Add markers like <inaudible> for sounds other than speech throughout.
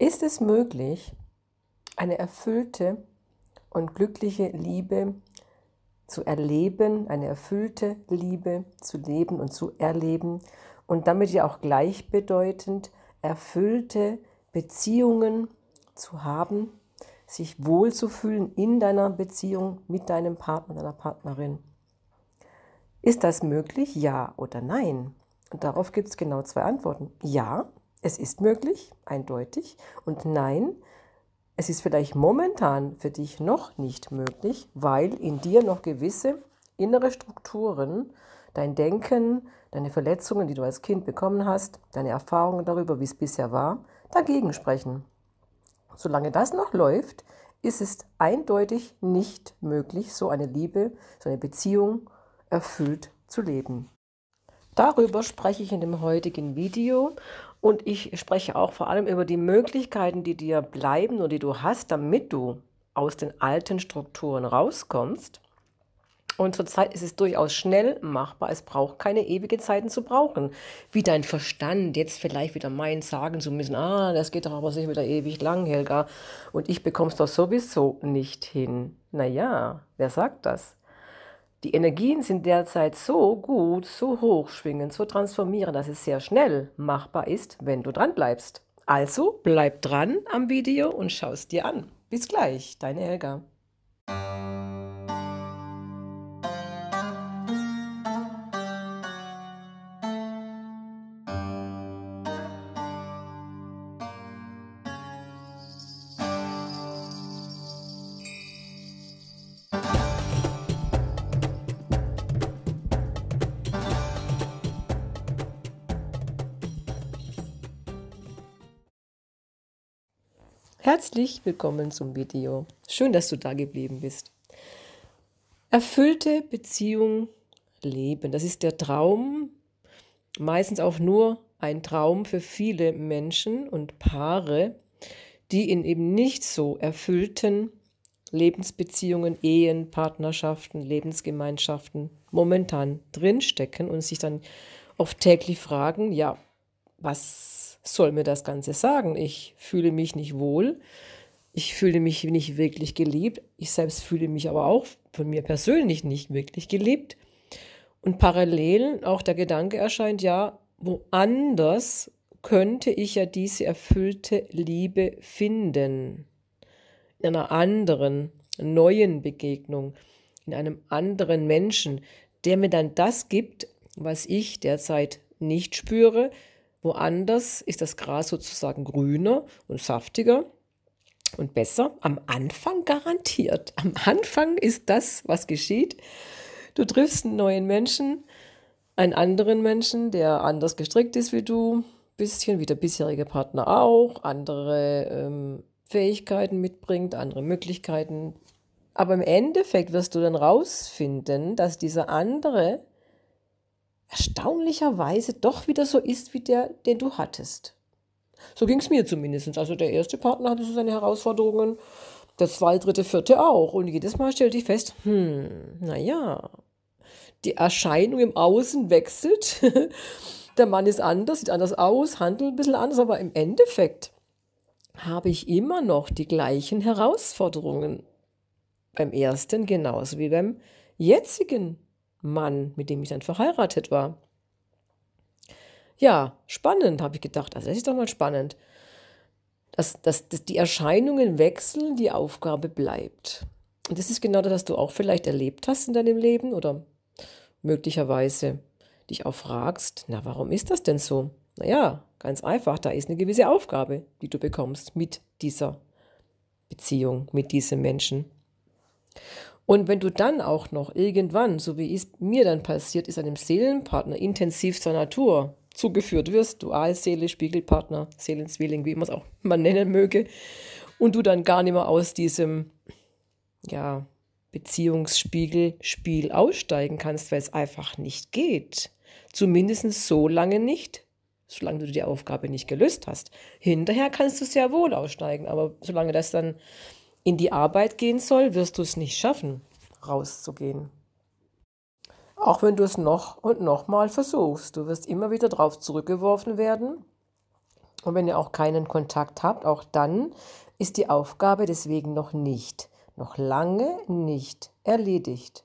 Ist es möglich, eine erfüllte und glückliche Liebe zu erleben, eine erfüllte Liebe zu leben und zu erleben und damit ja auch gleichbedeutend erfüllte Beziehungen zu haben, sich wohlzufühlen in deiner Beziehung mit deinem Partner, deiner Partnerin. Ist das möglich? Ja oder nein? Und darauf gibt es genau zwei Antworten. Ja, es ist möglich, eindeutig. Und nein, es ist vielleicht momentan für dich noch nicht möglich, weil in dir noch gewisse innere Strukturen, dein Denken, deine Verletzungen, die du als Kind bekommen hast, deine Erfahrungen darüber, wie es bisher war, dagegen sprechen. Solange das noch läuft, ist es eindeutig nicht möglich, so eine Liebe, so eine Beziehung erfüllt zu leben. Darüber spreche ich in dem heutigen Video und ich spreche auch vor allem über die Möglichkeiten, die dir bleiben und die du hast, damit du aus den alten Strukturen rauskommst. Und zurzeit ist es durchaus schnell machbar. Es braucht keine ewige Zeiten zu brauchen. Wie dein Verstand jetzt vielleicht wieder meint, sagen zu müssen, ah, das geht doch aber sich wieder ewig lang, Helga. Und ich bekomme es doch sowieso nicht hin. Naja, wer sagt das? Die Energien sind derzeit so gut, so hochschwingend, so transformierend, dass es sehr schnell machbar ist, wenn du dran bleibst. Also bleib dran am Video und schau es dir an. Bis gleich, deine Helga. Herzlich willkommen zum Video. Schön, dass du da geblieben bist. Erfüllte Beziehung leben, das ist der Traum, meistens auch nur ein Traum für viele Menschen und Paare, die in eben nicht so erfüllten Lebensbeziehungen, Ehen, Partnerschaften, Lebensgemeinschaften momentan drinstecken und sich dann oft täglich fragen, ja, was soll mir das Ganze sagen? Ich fühle mich nicht wohl. Ich fühle mich nicht wirklich geliebt. Ich selbst fühle mich aber auch von mir persönlich nicht wirklich geliebt. Und parallel auch der Gedanke erscheint, ja, woanders könnte ich ja diese erfüllte Liebe finden. In einer anderen, neuen Begegnung, in einem anderen Menschen, der mir dann das gibt, was ich derzeit nicht spüre, Woanders ist das Gras sozusagen grüner und saftiger und besser. Am Anfang garantiert. Am Anfang ist das, was geschieht. Du triffst einen neuen Menschen, einen anderen Menschen, der anders gestrickt ist wie du, bisschen wie der bisherige Partner auch, andere ähm, Fähigkeiten mitbringt, andere Möglichkeiten. Aber im Endeffekt wirst du dann rausfinden, dass dieser andere erstaunlicherweise doch wieder so ist wie der, den du hattest. So ging es mir zumindest. Also der erste Partner hatte so seine Herausforderungen, der zweite, dritte, vierte auch. Und jedes Mal stellte ich fest, hm, naja, die Erscheinung im Außen wechselt. <laughs> der Mann ist anders, sieht anders aus, handelt ein bisschen anders, aber im Endeffekt habe ich immer noch die gleichen Herausforderungen. Beim ersten genauso wie beim jetzigen Mann, mit dem ich dann verheiratet war. Ja, spannend, habe ich gedacht. Also das ist doch mal spannend. Dass, dass, dass die Erscheinungen wechseln, die Aufgabe bleibt. Und das ist genau das, was du auch vielleicht erlebt hast in deinem Leben oder möglicherweise dich auch fragst, na, warum ist das denn so? Naja, ganz einfach, da ist eine gewisse Aufgabe, die du bekommst mit dieser Beziehung, mit diesem Menschen. Und wenn du dann auch noch irgendwann, so wie es mir dann passiert ist, einem Seelenpartner intensiv zur Natur zugeführt wirst, Dualseele, Spiegelpartner, Seelenzwilling, wie man es auch <laughs> mal nennen möge, und du dann gar nicht mehr aus diesem ja, beziehungsspiegel aussteigen kannst, weil es einfach nicht geht. Zumindest so lange nicht, solange du die Aufgabe nicht gelöst hast. Hinterher kannst du sehr wohl aussteigen, aber solange das dann in die Arbeit gehen soll, wirst du es nicht schaffen, rauszugehen. Auch wenn du es noch und noch mal versuchst, du wirst immer wieder drauf zurückgeworfen werden. Und wenn ihr auch keinen Kontakt habt, auch dann ist die Aufgabe deswegen noch nicht, noch lange nicht erledigt.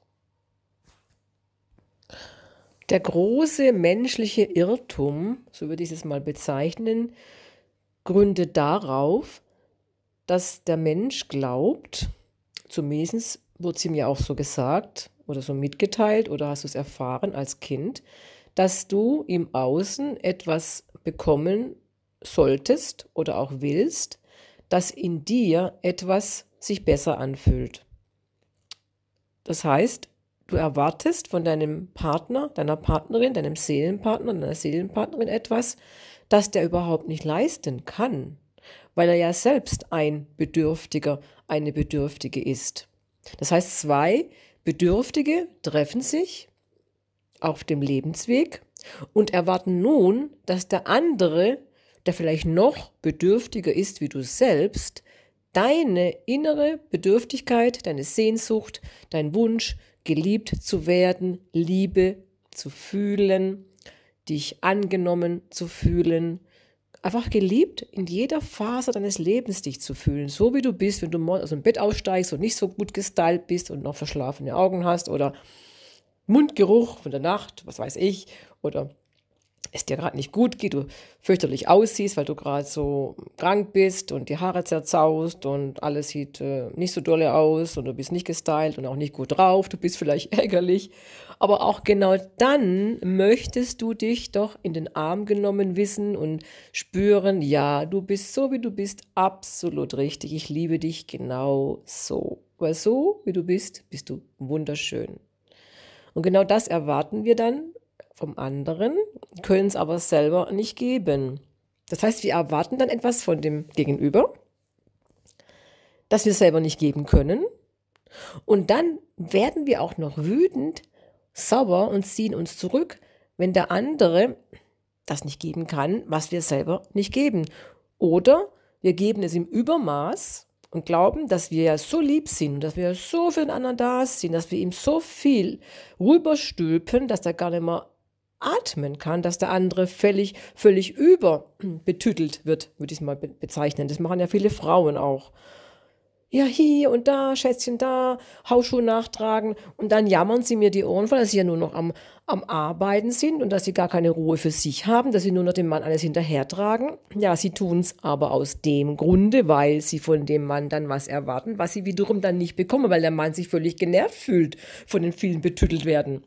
Der große menschliche Irrtum, so würde ich es mal bezeichnen, gründet darauf, dass der Mensch glaubt, zumindest wurde es ihm ja auch so gesagt oder so mitgeteilt oder hast du es erfahren als Kind, dass du im Außen etwas bekommen solltest oder auch willst, dass in dir etwas sich besser anfühlt. Das heißt, du erwartest von deinem Partner, deiner Partnerin, deinem Seelenpartner, deiner Seelenpartnerin etwas, das der überhaupt nicht leisten kann weil er ja selbst ein Bedürftiger, eine Bedürftige ist. Das heißt, zwei Bedürftige treffen sich auf dem Lebensweg und erwarten nun, dass der andere, der vielleicht noch bedürftiger ist wie du selbst, deine innere Bedürftigkeit, deine Sehnsucht, dein Wunsch, geliebt zu werden, Liebe zu fühlen, dich angenommen zu fühlen, einfach geliebt, in jeder Phase deines Lebens dich zu fühlen, so wie du bist, wenn du aus dem Bett aussteigst und nicht so gut gestylt bist und noch verschlafene Augen hast oder Mundgeruch von der Nacht, was weiß ich, oder es dir gerade nicht gut geht, du fürchterlich aussiehst, weil du gerade so krank bist und die Haare zerzaust und alles sieht äh, nicht so dolle aus und du bist nicht gestylt und auch nicht gut drauf, du bist vielleicht <laughs> ärgerlich. Aber auch genau dann möchtest du dich doch in den Arm genommen wissen und spüren, ja, du bist so, wie du bist, absolut richtig. Ich liebe dich genau so. Weil so, wie du bist, bist du wunderschön. Und genau das erwarten wir dann vom anderen, können es aber selber nicht geben. Das heißt, wir erwarten dann etwas von dem Gegenüber, das wir selber nicht geben können. Und dann werden wir auch noch wütend, sauer und ziehen uns zurück, wenn der andere das nicht geben kann, was wir selber nicht geben. Oder wir geben es im Übermaß und glauben, dass wir ja so lieb sind, dass wir so für den anderen da sind, dass wir ihm so viel rüberstülpen, dass er gar nicht mehr atmen kann, dass der andere völlig, völlig überbetütelt hm, wird, würde ich es mal bezeichnen. Das machen ja viele Frauen auch. Ja, hier und da, Schätzchen da, Hausschuhe nachtragen. Und dann jammern sie mir die Ohren voll, dass sie ja nur noch am, am Arbeiten sind und dass sie gar keine Ruhe für sich haben, dass sie nur noch dem Mann alles hinterhertragen. Ja, sie tun es aber aus dem Grunde, weil sie von dem Mann dann was erwarten, was sie wiederum dann nicht bekommen, weil der Mann sich völlig genervt fühlt von den vielen betüttelt werden.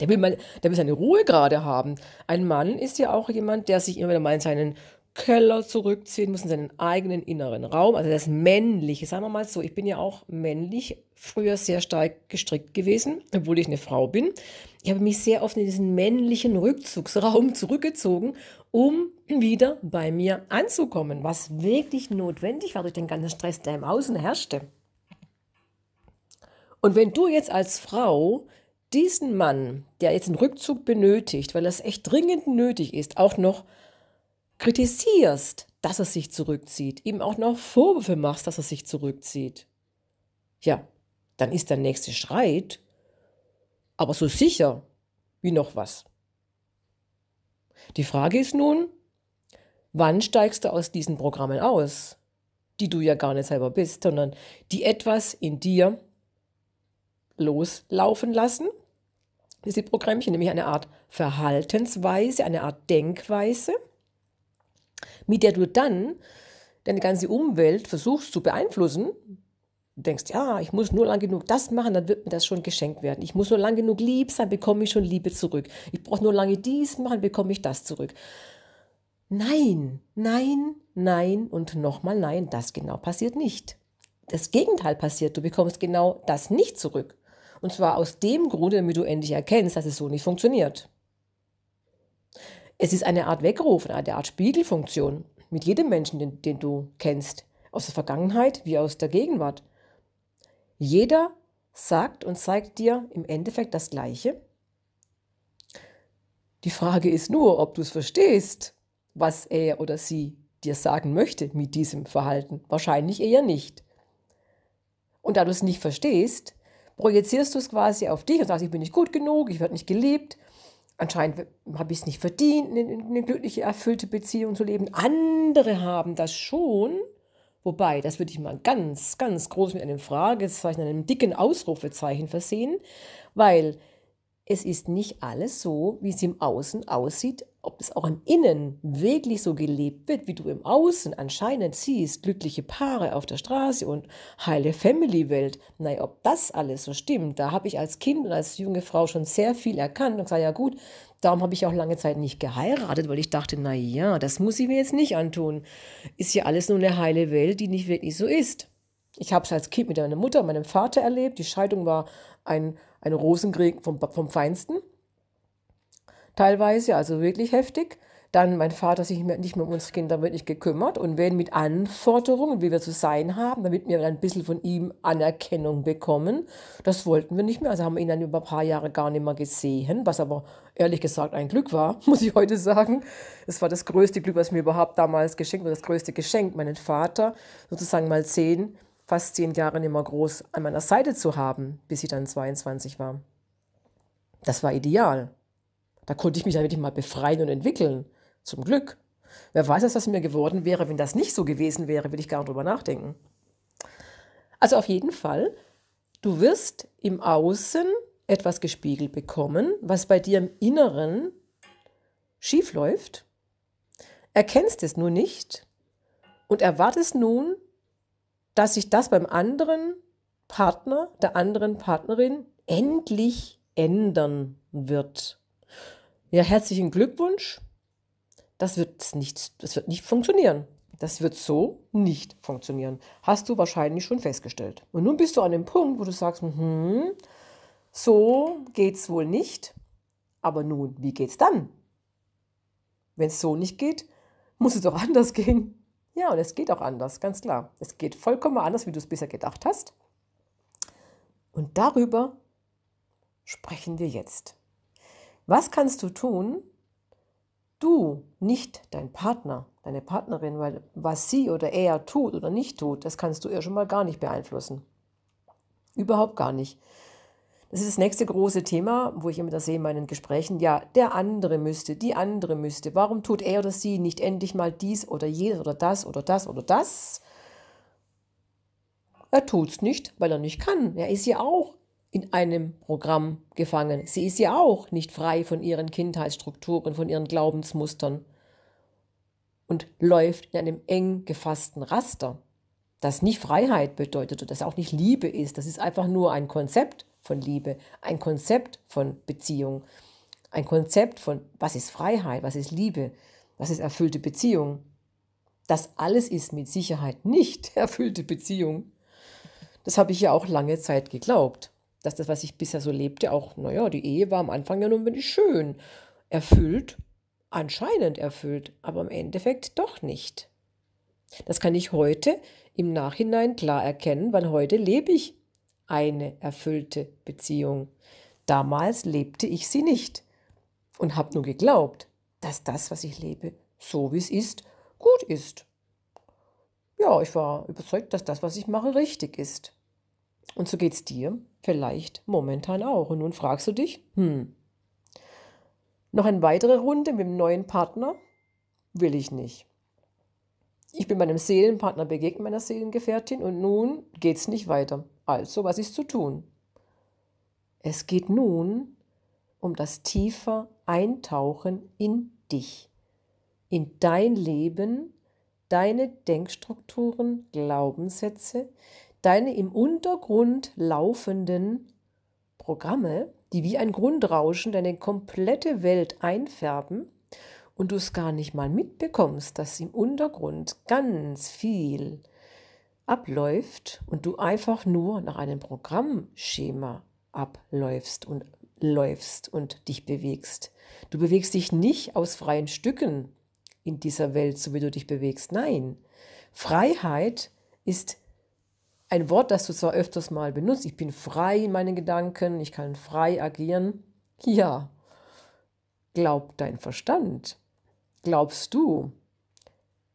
Der will, mal, der will seine Ruhe gerade haben. Ein Mann ist ja auch jemand, der sich immer wieder mal in seinen Keller zurückziehen muss, in seinen eigenen inneren Raum. Also das Männliche, sagen wir mal so, ich bin ja auch männlich früher sehr stark gestrickt gewesen, obwohl ich eine Frau bin. Ich habe mich sehr oft in diesen männlichen Rückzugsraum <laughs> zurückgezogen, um wieder bei mir anzukommen, was wirklich notwendig war durch den ganzen Stress, der im Außen herrschte. Und wenn du jetzt als Frau diesen Mann, der jetzt einen Rückzug benötigt, weil das echt dringend nötig ist, auch noch kritisierst, dass er sich zurückzieht, ihm auch noch Vorwürfe machst, dass er sich zurückzieht, ja, dann ist der nächste Streit aber so sicher wie noch was. Die Frage ist nun, wann steigst du aus diesen Programmen aus, die du ja gar nicht selber bist, sondern die etwas in dir loslaufen lassen diese Programmchen, nämlich eine Art Verhaltensweise, eine Art Denkweise, mit der du dann deine ganze Umwelt versuchst zu beeinflussen. Du denkst, ja, ich muss nur lang genug das machen, dann wird mir das schon geschenkt werden. Ich muss nur lang genug lieb sein, bekomme ich schon Liebe zurück. Ich brauche nur lange dies machen, bekomme ich das zurück. Nein, nein, nein und nochmal nein, das genau passiert nicht. Das Gegenteil passiert, du bekommst genau das nicht zurück. Und zwar aus dem Grunde, damit du endlich erkennst, dass es so nicht funktioniert. Es ist eine Art Weckruf, eine Art Spiegelfunktion mit jedem Menschen, den, den du kennst, aus der Vergangenheit wie aus der Gegenwart. Jeder sagt und zeigt dir im Endeffekt das Gleiche. Die Frage ist nur, ob du es verstehst, was er oder sie dir sagen möchte mit diesem Verhalten. Wahrscheinlich eher nicht. Und da du es nicht verstehst, projizierst du es quasi auf dich und sagst, ich bin nicht gut genug, ich werde nicht geliebt. Anscheinend habe ich es nicht verdient, eine, eine glückliche, erfüllte Beziehung zu leben. Andere haben das schon. Wobei, das würde ich mal ganz, ganz groß mit einem Fragezeichen, einem dicken Ausrufezeichen versehen, weil es ist nicht alles so, wie es im Außen aussieht, ob es auch im Innen wirklich so gelebt wird, wie du im Außen anscheinend siehst, glückliche Paare auf der Straße und heile Family-Welt. Naja, ob das alles so stimmt, da habe ich als Kind und als junge Frau schon sehr viel erkannt und gesagt, ja gut, darum habe ich auch lange Zeit nicht geheiratet, weil ich dachte, naja, das muss ich mir jetzt nicht antun. Ist ja alles nur eine heile Welt, die nicht wirklich so ist. Ich habe es als Kind mit meiner Mutter, meinem Vater erlebt. Die Scheidung war ein, ein Rosenkrieg vom, vom Feinsten. Teilweise, also wirklich heftig. Dann mein Vater sich nicht mehr, um unsere Kinder wirklich gekümmert und wenn mit Anforderungen, wie wir zu sein haben, damit wir ein bisschen von ihm Anerkennung bekommen. Das wollten wir nicht mehr. Also haben wir ihn dann über ein paar Jahre gar nicht mehr gesehen, was aber ehrlich gesagt ein Glück war, <laughs> muss ich heute sagen. Es war das größte Glück, was mir überhaupt damals geschenkt wurde, das größte Geschenk, meinen Vater sozusagen mal sehen fast zehn Jahre immer groß an meiner Seite zu haben, bis ich dann 22 war. Das war ideal. Da konnte ich mich dann wirklich mal befreien und entwickeln. Zum Glück. Wer weiß, was das mir geworden wäre, wenn das nicht so gewesen wäre, will ich gar nicht drüber nachdenken. Also auf jeden Fall, du wirst im Außen etwas gespiegelt bekommen, was bei dir im Inneren schief läuft, erkennst es nur nicht und erwartest nun, dass sich das beim anderen Partner, der anderen Partnerin endlich ändern wird. Ja, herzlichen Glückwunsch. Das wird nicht, das wird nicht funktionieren. Das wird so nicht funktionieren. Hast du wahrscheinlich schon festgestellt. Und nun bist du an dem Punkt, wo du sagst, hm, so es wohl nicht. Aber nun, wie geht's dann? Wenn es so nicht geht, muss es doch <laughs> anders gehen. Ja, und es geht auch anders, ganz klar. Es geht vollkommen anders, wie du es bisher gedacht hast. Und darüber sprechen wir jetzt. Was kannst du tun? Du, nicht dein Partner, deine Partnerin, weil was sie oder er tut oder nicht tut, das kannst du ihr schon mal gar nicht beeinflussen. Überhaupt gar nicht. Das ist das nächste große Thema, wo ich immer das sehe in meinen Gesprächen. Ja, der andere müsste, die andere müsste. Warum tut er oder sie nicht endlich mal dies oder jenes oder das oder das oder das? Er tut es nicht, weil er nicht kann. Er ist ja auch in einem Programm gefangen. Sie ist ja auch nicht frei von ihren Kindheitsstrukturen, von ihren Glaubensmustern und läuft in einem eng gefassten Raster, das nicht Freiheit bedeutet und das auch nicht Liebe ist. Das ist einfach nur ein Konzept von Liebe, ein Konzept von Beziehung, ein Konzept von, was ist Freiheit, was ist Liebe, was ist erfüllte Beziehung. Das alles ist mit Sicherheit nicht <laughs> erfüllte Beziehung. Das habe ich ja auch lange Zeit geglaubt, dass das, was ich bisher so lebte, auch, naja, die Ehe war am Anfang ja nun wirklich schön, erfüllt, anscheinend erfüllt, aber im Endeffekt doch nicht. Das kann ich heute im Nachhinein klar erkennen, weil heute lebe ich eine erfüllte Beziehung. Damals lebte ich sie nicht und habe nur geglaubt, dass das, was ich lebe, so wie es ist, gut ist. Ja, ich war überzeugt, dass das, was ich mache, richtig ist. Und so geht es dir vielleicht momentan auch. Und nun fragst du dich, hm, noch eine weitere Runde mit dem neuen Partner? Will ich nicht. Ich bin meinem Seelenpartner begegnet, meiner Seelengefährtin, und nun geht es nicht weiter. Also, was ist zu tun? Es geht nun um das tiefer Eintauchen in dich, in dein Leben, deine Denkstrukturen, Glaubenssätze, deine im Untergrund laufenden Programme, die wie ein Grundrauschen deine komplette Welt einfärben und du es gar nicht mal mitbekommst, dass im Untergrund ganz viel abläuft und du einfach nur nach einem Programmschema abläufst und läufst und dich bewegst. Du bewegst dich nicht aus freien Stücken in dieser Welt, so wie du dich bewegst. Nein, Freiheit ist ein Wort, das du zwar öfters mal benutzt. Ich bin frei in meinen Gedanken, ich kann frei agieren. Ja, glaub dein Verstand. Glaubst du?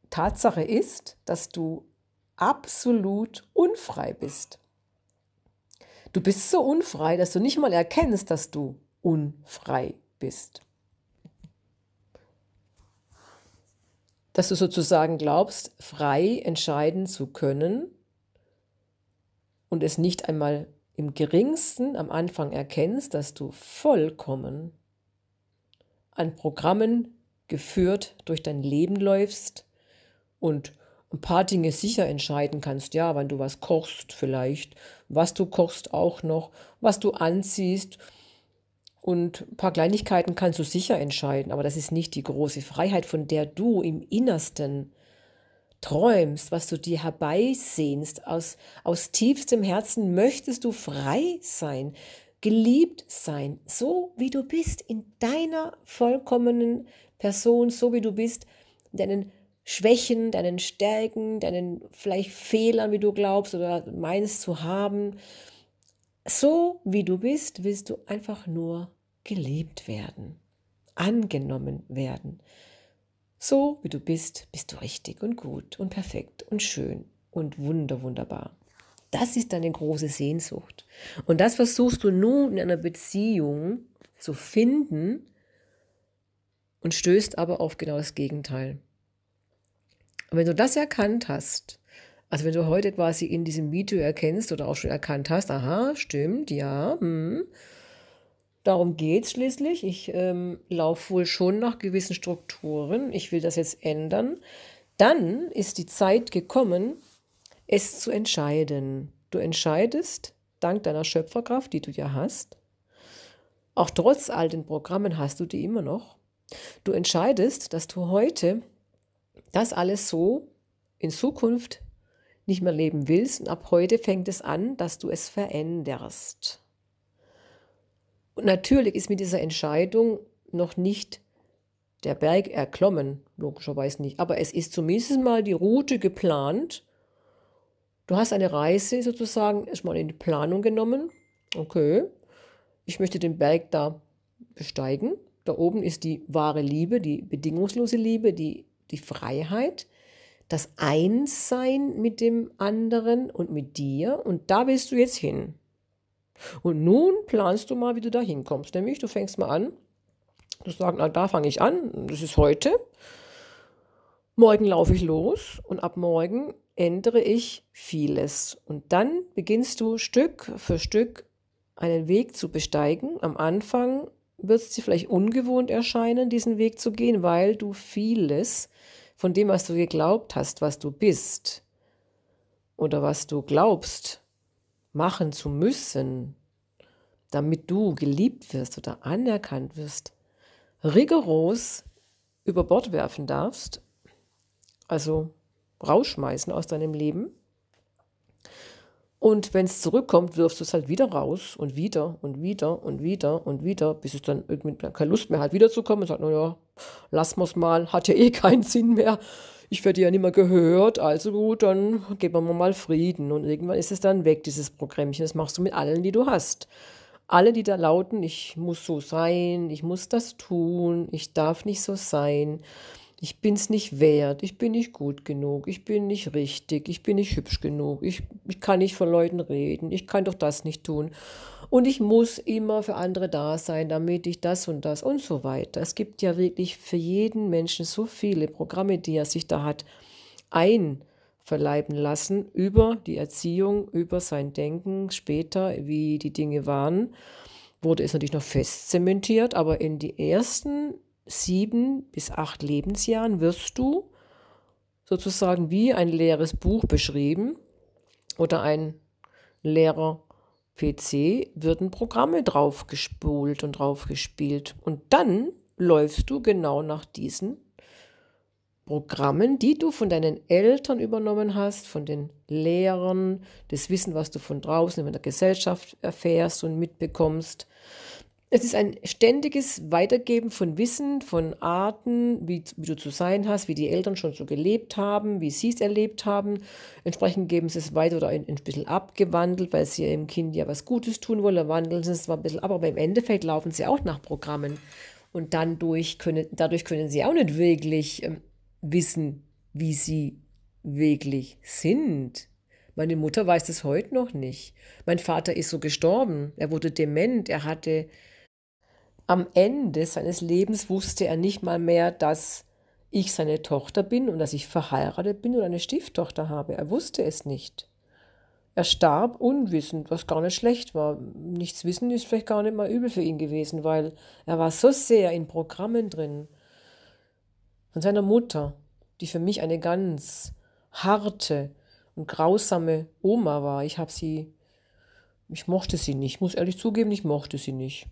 Tatsache ist, dass du absolut unfrei bist. Du bist so unfrei, dass du nicht mal erkennst, dass du unfrei bist. Dass du sozusagen glaubst, frei entscheiden zu können und es nicht einmal im geringsten am Anfang erkennst, dass du vollkommen an Programmen geführt durch dein Leben läufst und ein paar Dinge sicher entscheiden kannst, ja, wann du was kochst vielleicht, was du kochst auch noch, was du anziehst. Und ein paar Kleinigkeiten kannst du sicher entscheiden, aber das ist nicht die große Freiheit, von der du im Innersten träumst, was du dir herbeisehnst. Aus, aus tiefstem Herzen möchtest du frei sein, geliebt sein, so wie du bist, in deiner vollkommenen Person, so wie du bist, in deinen Schwächen, deinen Stärken, deinen vielleicht Fehlern, wie du glaubst oder meinst zu haben. So wie du bist, willst du einfach nur geliebt werden, angenommen werden. So wie du bist, bist du richtig und gut und perfekt und schön und wunderbar. Das ist deine große Sehnsucht. Und das versuchst du nun in einer Beziehung zu finden und stößt aber auf genau das Gegenteil. Und wenn du das erkannt hast, also wenn du heute quasi in diesem Video erkennst oder auch schon erkannt hast, aha, stimmt, ja, hm, darum geht es schließlich. Ich ähm, laufe wohl schon nach gewissen Strukturen. Ich will das jetzt ändern. Dann ist die Zeit gekommen, es zu entscheiden. Du entscheidest dank deiner Schöpferkraft, die du ja hast. Auch trotz all den Programmen hast du die immer noch. Du entscheidest, dass du heute das alles so in Zukunft nicht mehr leben willst. Und ab heute fängt es an, dass du es veränderst. Und natürlich ist mit dieser Entscheidung noch nicht der Berg erklommen, logischerweise nicht. Aber es ist zumindest mal die Route geplant. Du hast eine Reise sozusagen erstmal in die Planung genommen. Okay, ich möchte den Berg da besteigen. Da oben ist die wahre Liebe, die bedingungslose Liebe, die die Freiheit, das Einssein mit dem anderen und mit dir. Und da willst du jetzt hin. Und nun planst du mal, wie du da hinkommst. Nämlich, du fängst mal an, du sagst, na, da fange ich an, das ist heute. Morgen laufe ich los und ab morgen ändere ich vieles. Und dann beginnst du Stück für Stück einen Weg zu besteigen. Am Anfang wird es dir vielleicht ungewohnt erscheinen, diesen Weg zu gehen, weil du vieles von dem, was du geglaubt hast, was du bist oder was du glaubst, machen zu müssen, damit du geliebt wirst oder anerkannt wirst, rigoros über Bord werfen darfst, also rausschmeißen aus deinem Leben und wenn es zurückkommt, wirfst du es halt wieder raus und wieder und wieder und wieder und wieder, bis es dann irgendwie keine Lust mehr hat, wiederzukommen und sagt, naja, lass mal's mal, hat ja <laughs> eh keinen Sinn mehr. Ich werde ja nicht mehr gehört, also gut, dann geben wir mal Frieden. Und irgendwann ist es dann weg, dieses Programmchen. Das machst du mit allen, die du hast. Alle, die da lauten, ich muss so sein, ich muss das tun, ich darf nicht so sein ich bin es nicht wert, ich bin nicht gut genug, ich bin nicht richtig, ich bin nicht hübsch genug, ich, ich kann nicht von Leuten reden, ich kann doch das nicht tun. Und ich muss immer für andere da sein, damit ich das und das und so weiter. Es gibt ja wirklich für jeden Menschen so viele Programme, die er sich da hat einverleiben lassen über die Erziehung, über sein Denken später, wie die Dinge waren wurde es natürlich noch fest zementiert, aber in die ersten sieben bis acht Lebensjahren wirst du sozusagen wie ein leeres Buch beschrieben oder ein leerer PC werden Programme draufgespult und draufgespielt. Und dann läufst du genau nach diesen Programmen, die du von deinen Eltern übernommen hast, von den Lehrern, das Wissen, was du von draußen in der Gesellschaft erfährst und mitbekommst, es ist ein ständiges Weitergeben von Wissen, von Arten, wie, wie, du zu sein hast, wie die Eltern schon so gelebt haben, wie sie es erlebt haben. Entsprechend geben sie es weiter oder ein, ein bisschen abgewandelt, weil sie ihrem Kind ja was Gutes tun wollen, wandeln sie es zwar ein bisschen ab, aber im Endeffekt laufen sie auch nach Programmen. Und dann durch können, dadurch können sie auch nicht wirklich ähm, wissen, wie sie wirklich sind. Meine Mutter weiß es heute noch nicht. Mein Vater ist so gestorben. Er wurde dement. Er hatte am Ende seines Lebens wusste er nicht mal mehr, dass ich seine Tochter bin und dass ich verheiratet bin oder eine Stieftochter habe. Er wusste es nicht. Er starb unwissend, was gar nicht schlecht war. Nichts wissen ist vielleicht gar nicht mal übel für ihn gewesen, weil er war so sehr in Programmen drin. Von seiner Mutter, die für mich eine ganz harte und grausame Oma war. Ich habe sie, ich mochte sie nicht, ich muss ehrlich zugeben, ich mochte sie nicht.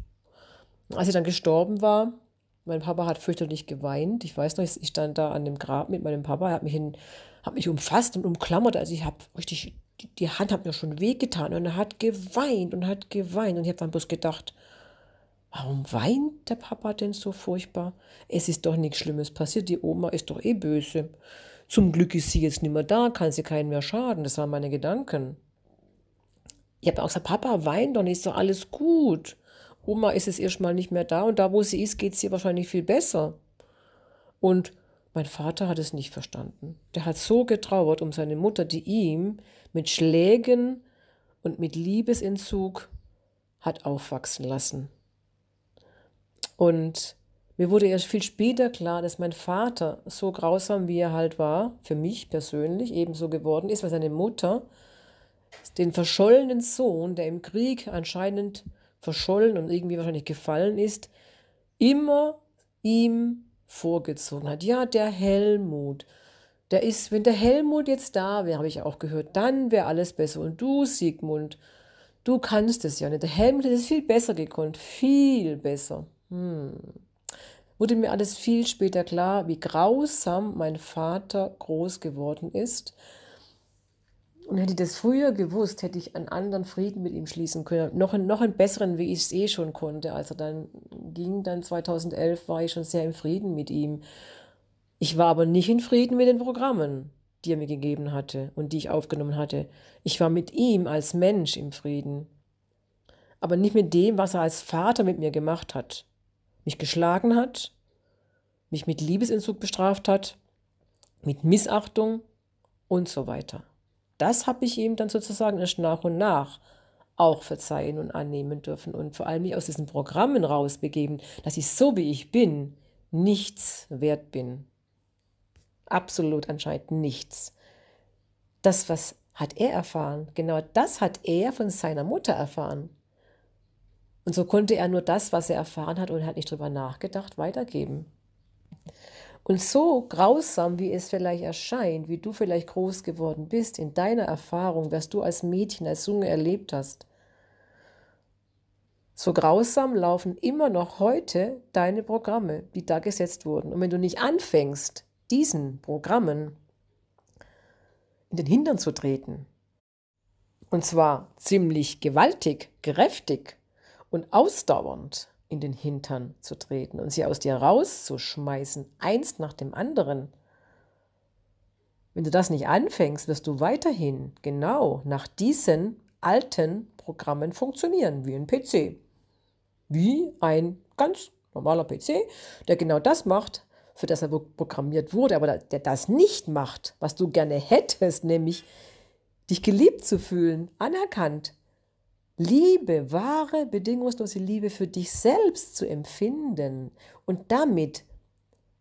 Als ich dann gestorben war, mein Papa hat fürchterlich geweint. Ich weiß noch, ich stand da an dem Grab mit meinem Papa. Er hat mich, in, hat mich umfasst und umklammert. Also ich habe richtig, die Hand hat mir schon wehgetan. Und er hat geweint und hat geweint. Und ich habe dann bloß gedacht, warum weint der Papa denn so furchtbar? Es ist doch nichts Schlimmes passiert. Die Oma ist doch eh böse. Zum Glück ist sie jetzt nicht mehr da, kann sie keinen mehr schaden. Das waren meine Gedanken. Ich habe auch gesagt, Papa, weint doch nicht, ist doch alles gut. Oma ist es erstmal nicht mehr da und da, wo sie ist, geht es ihr wahrscheinlich viel besser. Und mein Vater hat es nicht verstanden. Der hat so getrauert um seine Mutter, die ihm mit Schlägen und mit Liebesentzug hat aufwachsen lassen. Und mir wurde erst viel später klar, dass mein Vater so grausam, wie er halt war, für mich persönlich ebenso geworden ist, weil seine Mutter den verschollenen Sohn, der im Krieg anscheinend verschollen und irgendwie wahrscheinlich gefallen ist, immer ihm vorgezogen hat. Ja, der Helmut. Der ist, wenn der Helmut jetzt da wäre, habe ich auch gehört, dann wäre alles besser. Und du, Sigmund, du kannst es ja nicht. Der Helmut hätte es viel besser gekonnt. Viel besser. Hm. Wurde mir alles viel später klar, wie grausam mein Vater groß geworden ist und hätte ich das früher gewusst, hätte ich einen anderen Frieden mit ihm schließen können. Noch, noch einen besseren, wie ich es eh schon konnte. Als er dann ging, dann 2011, war ich schon sehr im Frieden mit ihm. Ich war aber nicht in Frieden mit den Programmen, die er mir gegeben hatte und die ich aufgenommen hatte. Ich war mit ihm als Mensch im Frieden. Aber nicht mit dem, was er als Vater mit mir gemacht hat. Mich geschlagen hat, mich mit Liebesentzug bestraft hat, mit Missachtung und so weiter das habe ich ihm dann sozusagen erst nach und nach auch verzeihen und annehmen dürfen und vor allem mich aus diesen Programmen rausbegeben, dass ich so wie ich bin nichts wert bin. Absolut anscheinend nichts. Das, was hat er erfahren, genau das hat er von seiner Mutter erfahren. Und so konnte er nur das, was er erfahren hat und hat nicht drüber nachgedacht, weitergeben. Und so grausam, wie es vielleicht erscheint, wie du vielleicht groß geworden bist in deiner Erfahrung, was du als Mädchen, als Junge erlebt hast, so grausam laufen immer noch heute deine Programme, die da gesetzt wurden. Und wenn du nicht anfängst, diesen Programmen in den Hintern zu treten, und zwar ziemlich gewaltig, kräftig und ausdauernd, in den Hintern zu treten und sie aus dir rauszuschmeißen, eins nach dem anderen. Wenn du das nicht anfängst, wirst du weiterhin genau nach diesen alten Programmen funktionieren, wie ein PC. Wie ein ganz normaler PC, der genau das macht, für das er programmiert wurde, aber der das nicht macht, was du gerne hättest, nämlich dich geliebt zu fühlen, anerkannt, Liebe, wahre, bedingungslose Liebe für dich selbst zu empfinden und damit,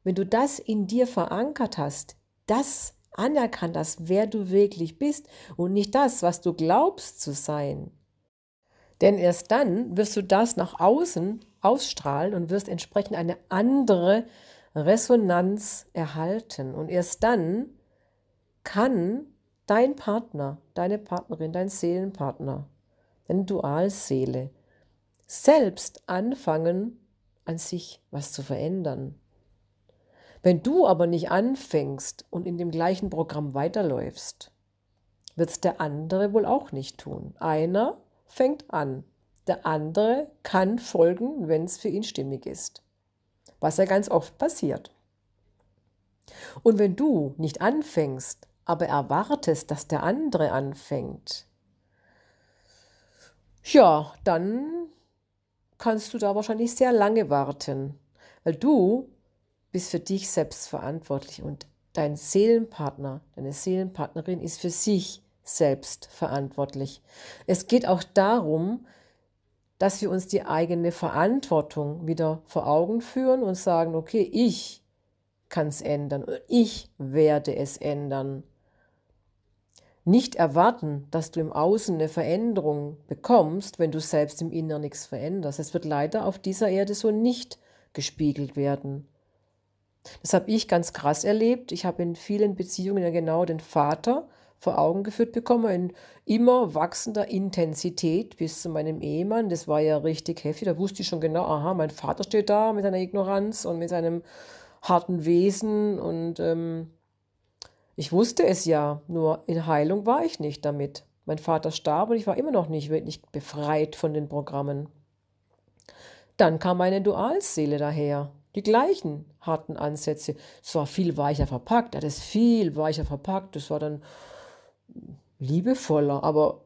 wenn du das in dir verankert hast, das anerkannt hast, wer du wirklich bist und nicht das, was du glaubst zu sein. Denn erst dann wirst du das nach außen ausstrahlen und wirst entsprechend eine andere Resonanz erhalten. Und erst dann kann dein Partner, deine Partnerin, dein Seelenpartner eine Dualseele, selbst anfangen, an sich was zu verändern. Wenn du aber nicht anfängst und in dem gleichen Programm weiterläufst, wird es der andere wohl auch nicht tun. Einer fängt an, der andere kann folgen, wenn es für ihn stimmig ist, was ja ganz oft passiert. Und wenn du nicht anfängst, aber erwartest, dass der andere anfängt, ja, dann kannst du da wahrscheinlich sehr lange warten, weil du bist für dich selbst verantwortlich und dein Seelenpartner, deine Seelenpartnerin ist für sich selbst verantwortlich. Es geht auch darum, dass wir uns die eigene Verantwortung wieder vor Augen führen und sagen, okay, ich kann es ändern und ich werde es ändern nicht erwarten, dass du im Außen eine Veränderung bekommst, wenn du selbst im Inneren nichts veränderst. Es wird leider auf dieser Erde so nicht gespiegelt werden. Das habe ich ganz krass erlebt. Ich habe in vielen Beziehungen ja genau den Vater vor Augen geführt bekommen, in immer wachsender Intensität bis zu meinem Ehemann. Das war ja richtig heftig. Da wusste ich schon genau, aha, mein Vater steht da mit seiner Ignoranz und mit seinem harten Wesen und ähm, ich wusste es ja, nur in Heilung war ich nicht damit. Mein Vater starb und ich war immer noch nicht wirklich befreit von den Programmen. Dann kam meine Dualseele daher. Die gleichen harten Ansätze. Es war viel weicher verpackt, er hat es viel weicher verpackt. Es war dann liebevoller, aber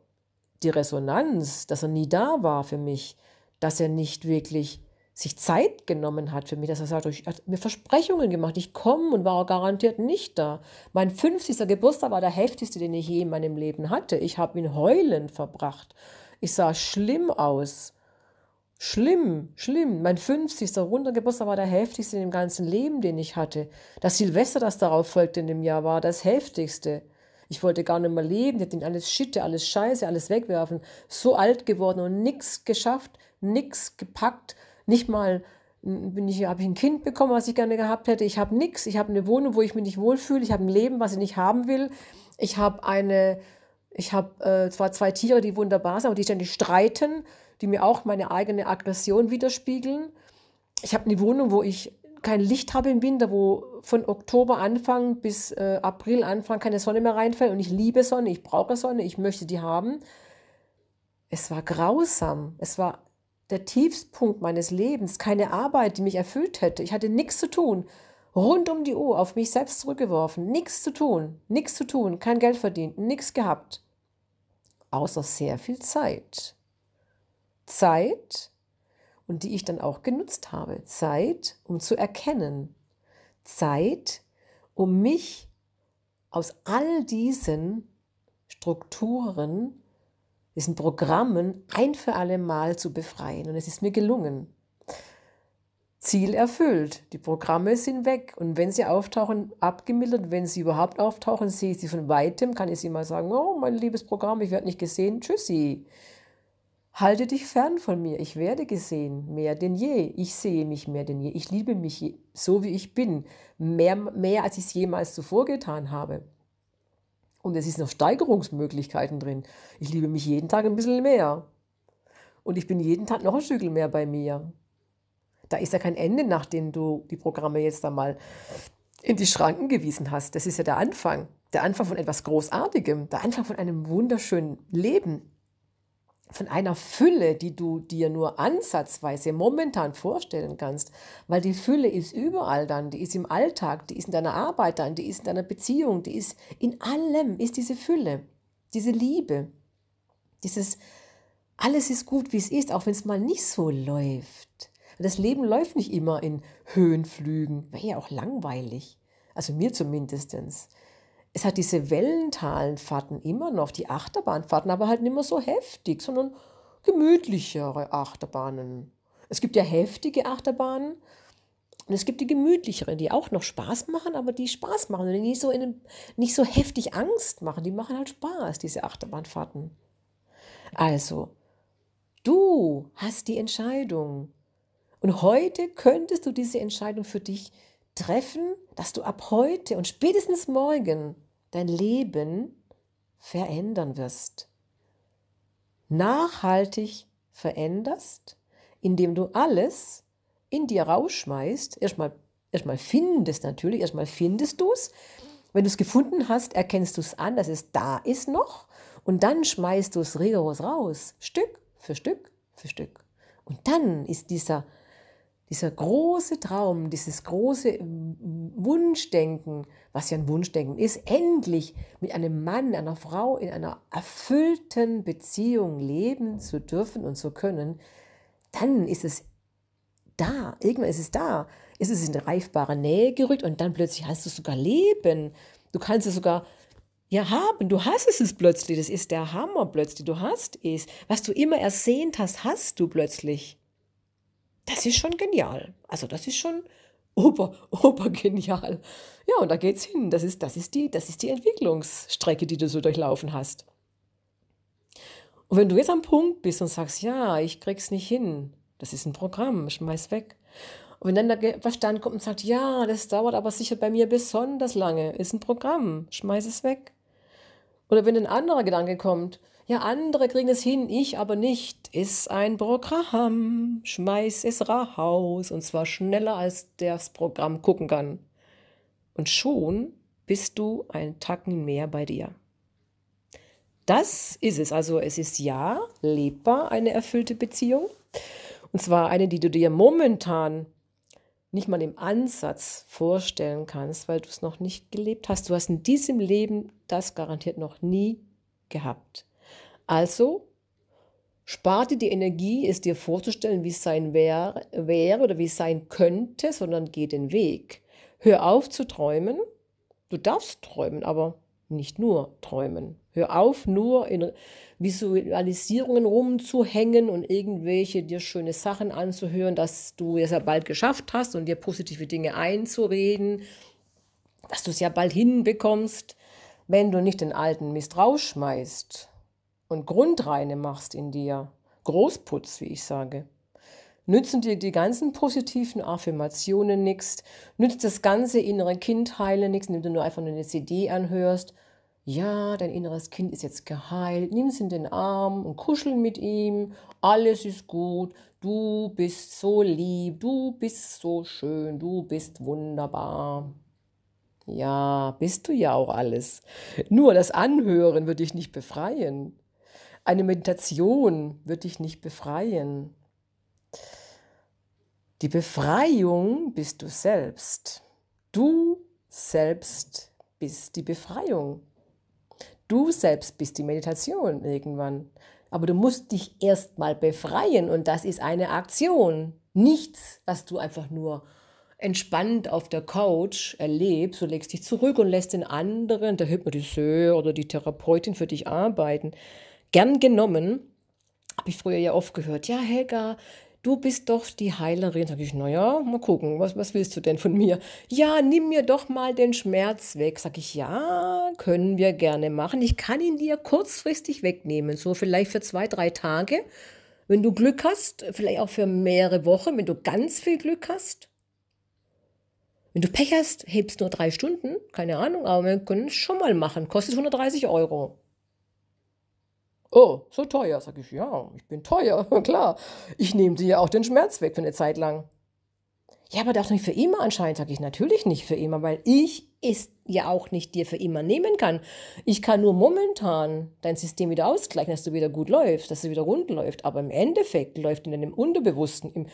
die Resonanz, dass er nie da war für mich, dass er nicht wirklich sich Zeit genommen hat für mich, dass er sagt, ich hat mir Versprechungen gemacht, ich komme und war garantiert nicht da. Mein 50. Geburtstag war der heftigste, den ich je in meinem Leben hatte. Ich habe ihn heulend verbracht. Ich sah schlimm aus. Schlimm, schlimm. Mein 50. runder Geburtstag war der heftigste in dem ganzen Leben, den ich hatte. Das Silvester, das darauf folgte in dem Jahr, war das heftigste. Ich wollte gar nicht mehr leben, ich hätte alles Schitte, alles Scheiße, alles wegwerfen. So alt geworden und nichts geschafft, nichts gepackt, nicht mal hm, bin ich, habe ich ein Kind bekommen, was ich gerne gehabt hätte. Ich habe nichts. Ich habe eine Wohnung, wo ich mich nicht wohlfühle. Ich habe ein Leben, was ich nicht haben will. Ich habe eine, ich habe äh, zwar zwei Tiere, die wunderbar sind, aber die ständig streiten, die mir auch meine eigene Aggression widerspiegeln. Ich habe eine Wohnung, wo ich kein Licht habe im Winter, wo von Oktober Anfang bis äh, April Anfang keine Sonne mehr reinfällt. Und ich liebe Sonne, ich brauche Sonne, ich möchte die haben. Es war grausam. Es war der Tiefpunkt meines Lebens, keine Arbeit, die mich erfüllt hätte. Ich hatte nichts zu tun. Rund um die Uhr auf mich selbst zurückgeworfen. Nichts zu tun, nichts zu tun, kein Geld verdient, nichts gehabt. Außer sehr viel Zeit. Zeit, und die ich dann auch genutzt habe. Zeit, um zu erkennen. Zeit, um mich aus all diesen Strukturen diesen Programmen ein für alle Mal zu befreien. Und es ist mir gelungen. Ziel erfüllt. Die Programme sind weg. Und wenn sie auftauchen, abgemildert. Wenn sie überhaupt auftauchen, sehe ich sie von weitem, kann ich sie mal sagen, oh, mein liebes Programm, ich werde nicht gesehen. Tschüssi. Halte dich fern von mir. Ich werde gesehen, mehr denn je. Ich sehe mich mehr denn je. Ich liebe mich so, wie ich bin, mehr, mehr als ich es jemals zuvor getan habe. Und es ist noch Steigerungsmöglichkeiten drin. Ich liebe mich jeden Tag ein bisschen mehr. Und ich bin jeden Tag noch ein Stück mehr bei mir. Da ist ja kein Ende, nachdem du die Programme jetzt einmal in die Schranken gewiesen hast. Das ist ja der Anfang. Der Anfang von etwas Großartigem. Der Anfang von einem wunderschönen Leben von einer Fülle, die du dir nur ansatzweise momentan vorstellen kannst, weil die Fülle ist überall dann, die ist im Alltag, die ist in deiner Arbeit dann, die ist in deiner Beziehung, die ist in allem, ist diese Fülle, diese Liebe, dieses alles ist gut, wie es ist, auch wenn es mal nicht so läuft. Das Leben läuft nicht immer in Höhenflügen, wäre ja auch langweilig, also mir zumindestens es hat diese Wellentalenfahrten immer noch, die Achterbahnfahrten, aber halt nicht mehr so heftig, sondern gemütlichere Achterbahnen. Es gibt ja heftige Achterbahnen und es gibt die gemütlicheren, die auch noch Spaß machen, aber die Spaß machen und die nicht so, in, nicht so heftig Angst machen. Die machen halt Spaß, diese Achterbahnfahrten. Also, du hast die Entscheidung. Und heute könntest du diese Entscheidung für dich treffen treffen, dass du ab heute und spätestens morgen dein Leben verändern wirst. Nachhaltig veränderst, indem du alles in dir rausschmeißt. Erstmal, erstmal findest natürlich, erstmal findest du es. Wenn du es gefunden hast, erkennst du es an, dass es da ist noch. Und dann schmeißt du es rigoros raus, Stück für Stück für Stück. Und dann ist dieser dieser große Traum, dieses große Wunschdenken, was ja ein Wunschdenken ist, endlich mit einem Mann, einer Frau in einer erfüllten Beziehung leben zu dürfen und zu können, dann ist es da, irgendwann ist es da, ist es in reifbare Nähe gerückt und dann plötzlich hast du es sogar leben. Du kannst es sogar ja haben. Du hast es ist plötzlich. Das ist der Hammer plötzlich. Du hast es. Was du immer ersehnt hast, hast du plötzlich. Das ist schon genial. Also das ist schon ober, <laughs> obergenial. Ja, und da geht's hin. Das ist, das, ist die, das ist die Entwicklungsstrecke, die du so durchlaufen hast. Und wenn du jetzt am Punkt bist und sagst, ja, ich krieg's nicht hin, das ist ein Programm, schmeiß weg. Und wenn dann der Verstand kommt und sagt, ja, das dauert aber sicher bei mir besonders lange, ist ein Programm, schmeiß es weg. Oder wenn ein anderer Gedanke kommt, ja, andere kriegen es hin, ich aber nicht. Ist ein Programm, schmeiß es raus. Und zwar schneller, als das Programm gucken kann. Und schon bist du ein Tacken mehr bei dir. Das ist es. Also es ist ja lebbar eine erfüllte Beziehung. Und zwar eine, die du dir momentan nicht mal im Ansatz vorstellen kannst, weil du es noch nicht gelebt hast. Du hast in diesem Leben das garantiert noch nie gehabt. Also spar dir die Energie, es dir vorzustellen, wie es sein wäre wär oder wie es sein könnte, sondern geh den Weg. Hör auf zu träumen. Du darfst träumen, aber nicht nur träumen. Hör auf, nur in Visualisierungen rumzuhängen und irgendwelche dir schöne Sachen anzuhören, dass du es ja bald geschafft hast und dir positive Dinge einzureden, dass du es ja bald hinbekommst, wenn du nicht den alten Mist rausschmeißt und Grundreine machst in dir, Großputz, wie ich sage, nützen dir die ganzen positiven Affirmationen nichts, nützt das ganze innere Kind heile nichts, indem du nur einfach nur eine CD anhörst. Ja, dein inneres Kind ist jetzt geheilt, nimm es in den Arm und kuschel mit ihm, alles ist gut, du bist so lieb, du bist so schön, du bist wunderbar. Ja, bist du ja auch alles. Nur das Anhören würde dich nicht befreien. Eine Meditation wird dich nicht befreien. Die Befreiung bist du selbst. Du selbst bist die Befreiung. Du selbst bist die Meditation irgendwann. Aber du musst dich erstmal befreien und das ist eine Aktion. Nichts, was du einfach nur entspannt auf der Couch erlebst. Du legst dich zurück und lässt den anderen, der Hypnotiseur oder die Therapeutin für dich arbeiten gern genommen. Habe ich früher ja oft gehört, ja Helga, du bist doch die Heilerin. Sag ich, naja, mal gucken, was, was willst du denn von mir? Ja, nimm mir doch mal den Schmerz weg. Sag ich, ja, können wir gerne machen. Ich kann ihn dir kurzfristig wegnehmen, so vielleicht für zwei, drei Tage. Wenn du Glück hast, vielleicht auch für mehrere Wochen, wenn du ganz viel Glück hast. Wenn du Pech hast, hebst nur drei Stunden, keine Ahnung, aber wir können es schon mal machen. Kostet 130 Euro. Oh, so teuer, sag ich, ja, ich bin teuer, <laughs> klar. Ich nehme dir ja auch den Schmerz weg für eine Zeit lang. Ja, aber doch nicht für immer anscheinend, sage ich natürlich nicht für immer, weil ich es ja auch nicht dir für immer nehmen kann. Ich kann nur momentan dein System wieder ausgleichen, dass du wieder gut läufst, dass es wieder rund läuft. Aber im Endeffekt läuft in deinem Unterbewussten, im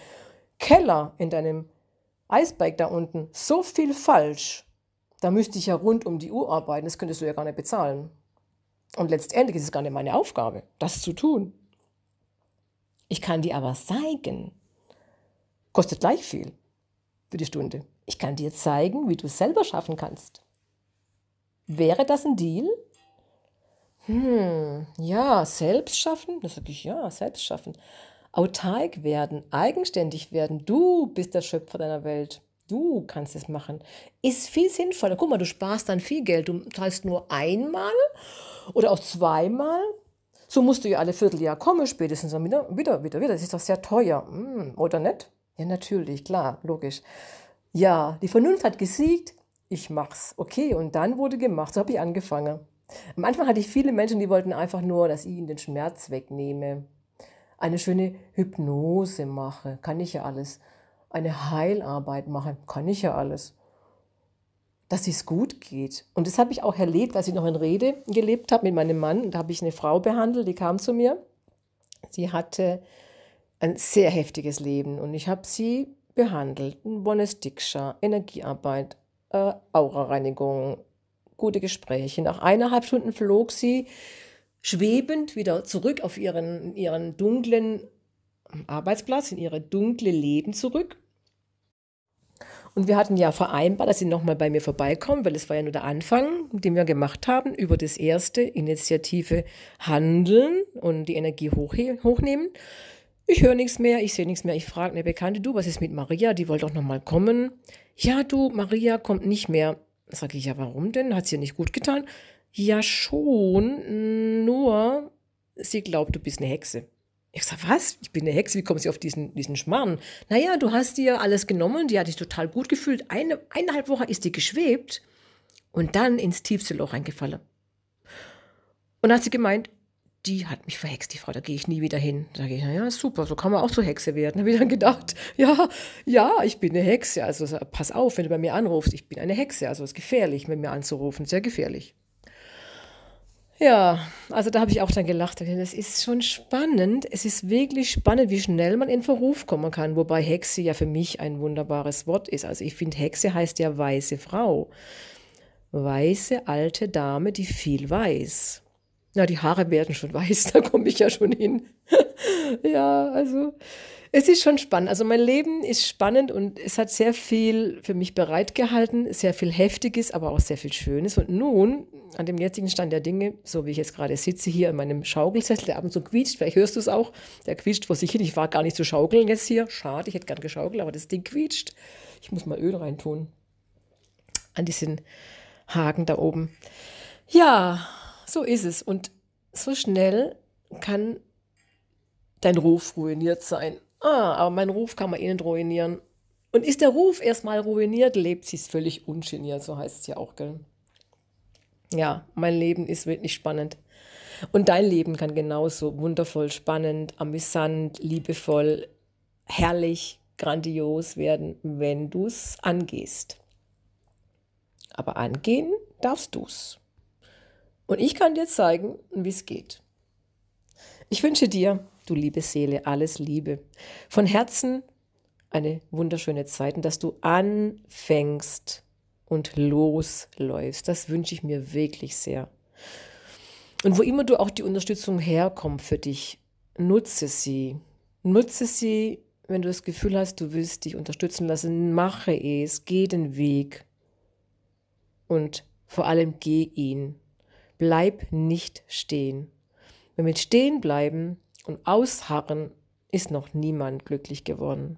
Keller, in deinem Eisberg da unten so viel falsch. Da müsste ich ja rund um die Uhr arbeiten, das könntest du ja gar nicht bezahlen. Und letztendlich ist es gar nicht meine Aufgabe, das zu tun. Ich kann dir aber zeigen, kostet gleich viel für die Stunde. Ich kann dir zeigen, wie du es selber schaffen kannst. Wäre das ein Deal? Hm, ja, selbst schaffen? Das sage ich, ja, selbst schaffen. Autark werden, eigenständig werden. Du bist der Schöpfer deiner Welt. Du kannst es machen. Ist viel sinnvoller. Guck mal, du sparst dann viel Geld. Du zahlst nur einmal oder auch zweimal. So musst du ja alle Vierteljahr kommen, spätestens wieder, wieder, wieder, wieder. Das ist doch sehr teuer, hm, oder nicht? Ja, natürlich, klar, logisch. Ja, die Vernunft hat gesiegt, ich mach's. Okay, und dann wurde gemacht, so habe ich angefangen. Am Anfang hatte ich viele Menschen, die wollten einfach nur, dass ich ihnen den Schmerz wegnehme. Eine schöne Hypnose mache, kann ich ja alles. Eine Heilarbeit mache, kann ich ja alles dass es gut geht. Und das habe ich auch erlebt, als ich noch in Rede gelebt habe mit meinem Mann. Und da habe ich eine Frau behandelt, die kam zu mir. Sie hatte ein sehr heftiges Leben und ich habe sie behandelt. Bones Diksha, Energiearbeit, äh, Aurareinigung, gute Gespräche. Nach eineinhalb Stunden flog sie schwebend wieder zurück auf ihren, ihren dunklen Arbeitsplatz, in ihre dunkle Leben zurück und wir hatten ja vereinbart, dass sie nochmal bei mir vorbeikommen, weil es war ja nur der Anfang, den wir gemacht haben, über das erste Initiative Handeln und die Energie hochnehmen. Ich höre nichts mehr, ich sehe nichts mehr. Ich frage eine Bekannte, du, was ist mit Maria? Die wollte doch nochmal kommen. Ja, du, Maria kommt nicht mehr. Sag ich, ja, warum denn? Hat sie ihr nicht gut getan? Ja, schon, nur sie glaubt, du bist eine Hexe. Ich sag, was? Ich bin eine Hexe, wie kommen Sie auf diesen, diesen Schmarrn? Naja, du hast dir alles genommen, die hat dich total gut gefühlt. Eine, eineinhalb Wochen ist die geschwebt und dann ins tiefste Loch eingefallen. Und hat sie gemeint, die hat mich verhext, die Frau, da gehe ich nie wieder hin. Da sage ich, naja, super, so kann man auch zur Hexe werden. <laughs> Da habe ich dann gedacht, ja, ja, ich bin eine Hexe. Also pass auf, wenn du bei mir anrufst, ich bin eine Hexe. Also es ist gefährlich, mit mir anzurufen, sehr gefährlich. Ja, also da habe ich auch dann gelacht. Das ist schon spannend. Es ist wirklich spannend, wie schnell man in Verruf kommen kann. Wobei Hexe ja für mich ein wunderbares Wort ist. Also ich finde, Hexe heißt ja weiße Frau. Weiße alte Dame, die viel weiß. Na, ja, die Haare werden schon <laughs> weiß, da komme ich ja schon hin. <laughs> ja, also es ist schon spannend. Also mein Leben ist spannend und es hat sehr viel für mich bereitgehalten, sehr viel Heftiges, aber auch sehr viel Schönes. Und nun, an dem jetzigen Stand der Dinge, so wie ich jetzt gerade sitze hier in meinem Schaukelsessel, der ab und zu quietscht, vielleicht hörst du es auch, der quietscht vor sich hin. Ich war gar nicht zu schaukeln jetzt hier. Schade, ich hätte gern geschaukelt, aber das Ding quietscht. Ich muss mal Öl reintun an diesen Haken da oben. Ja, so ist es. Und so schnell kann dein Ruf ruiniert sein. Ah, aber mein Ruf kann man eh nicht ruinieren. Und ist der Ruf erstmal ruiniert, lebt sie es völlig ungeniert, so heißt es ja auch, gell? Ja, mein Leben ist wirklich spannend. Und dein Leben kann genauso wundervoll, spannend, amüsant, liebevoll, herrlich, grandios werden, wenn du es angehst. Aber angehen darfst du es. Und ich kann dir zeigen, wie es geht. Ich wünsche dir du liebe Seele, alles Liebe. Von Herzen eine wunderschöne Zeit und dass du anfängst und losläufst. Das wünsche ich mir wirklich sehr. Und wo immer du auch die Unterstützung herkommt für dich, nutze sie. Nutze sie, wenn du das Gefühl hast, du willst dich unterstützen lassen, mache es, geh den Weg. Und vor allem geh ihn. Bleib nicht stehen. Wenn wir stehen bleiben, und ausharren ist noch niemand glücklich geworden.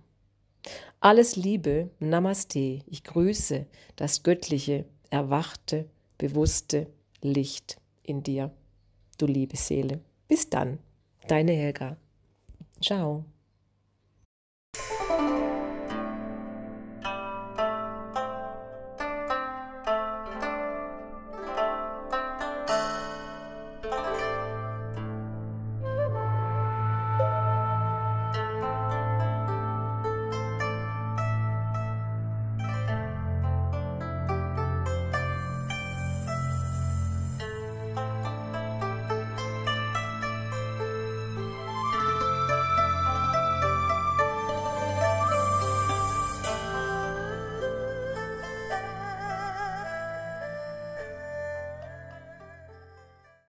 Alles Liebe, Namaste, ich grüße das göttliche, erwachte, bewusste Licht in dir, du liebe Seele. Bis dann, deine Helga. Ciao.